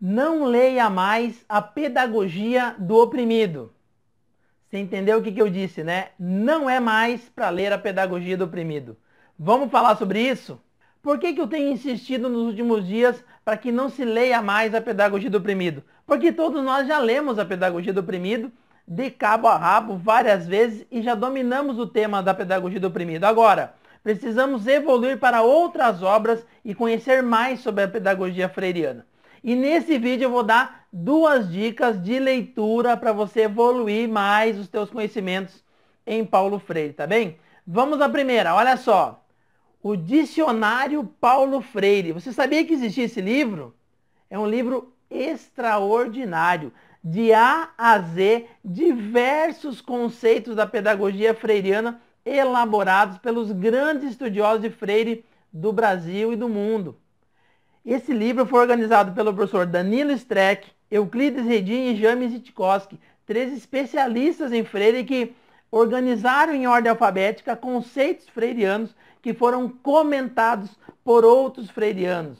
Não leia mais a pedagogia do oprimido. Você entendeu o que, que eu disse, né? Não é mais para ler a pedagogia do oprimido. Vamos falar sobre isso? Por que, que eu tenho insistido nos últimos dias para que não se leia mais a pedagogia do oprimido? Porque todos nós já lemos a pedagogia do oprimido de cabo a rabo várias vezes e já dominamos o tema da pedagogia do oprimido. Agora, precisamos evoluir para outras obras e conhecer mais sobre a pedagogia freiriana. E nesse vídeo eu vou dar duas dicas de leitura para você evoluir mais os teus conhecimentos em Paulo Freire, tá bem? Vamos à primeira, olha só. O Dicionário Paulo Freire. Você sabia que existia esse livro? É um livro extraordinário, de A a Z, diversos conceitos da pedagogia freiriana elaborados pelos grandes estudiosos de Freire do Brasil e do mundo. Esse livro foi organizado pelo professor Danilo Streck, Euclides Redin e James Itkowski, três especialistas em Freire que organizaram em ordem alfabética conceitos freirianos que foram comentados por outros freirianos.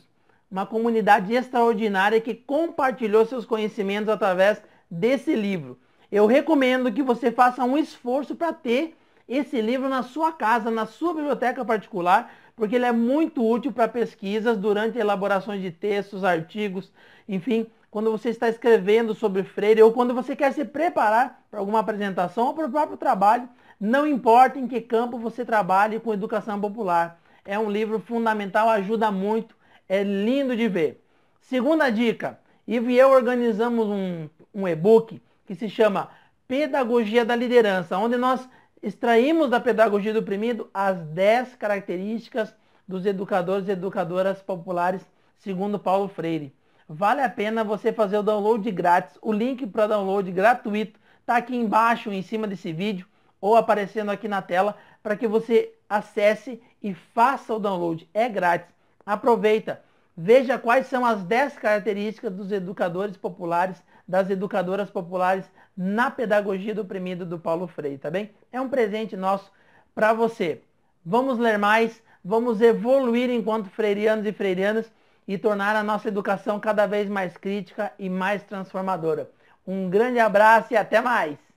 Uma comunidade extraordinária que compartilhou seus conhecimentos através desse livro. Eu recomendo que você faça um esforço para ter esse livro na sua casa, na sua biblioteca particular, porque ele é muito útil para pesquisas durante elaborações de textos, artigos, enfim, quando você está escrevendo sobre Freire ou quando você quer se preparar para alguma apresentação ou para o próprio trabalho, não importa em que campo você trabalhe com educação popular. É um livro fundamental, ajuda muito, é lindo de ver. Segunda dica, Ivo e eu organizamos um, um e-book que se chama Pedagogia da Liderança, onde nós Extraímos da pedagogia do oprimido as 10 características dos educadores e educadoras populares, segundo Paulo Freire. Vale a pena você fazer o download grátis. O link para download gratuito está aqui embaixo, em cima desse vídeo, ou aparecendo aqui na tela, para que você acesse e faça o download. É grátis. Aproveita. Veja quais são as 10 características dos educadores populares, das educadoras populares na pedagogia do oprimido do Paulo Freire, tá bem? É um presente nosso para você. Vamos ler mais, vamos evoluir enquanto freirianos e freirianas e tornar a nossa educação cada vez mais crítica e mais transformadora. Um grande abraço e até mais!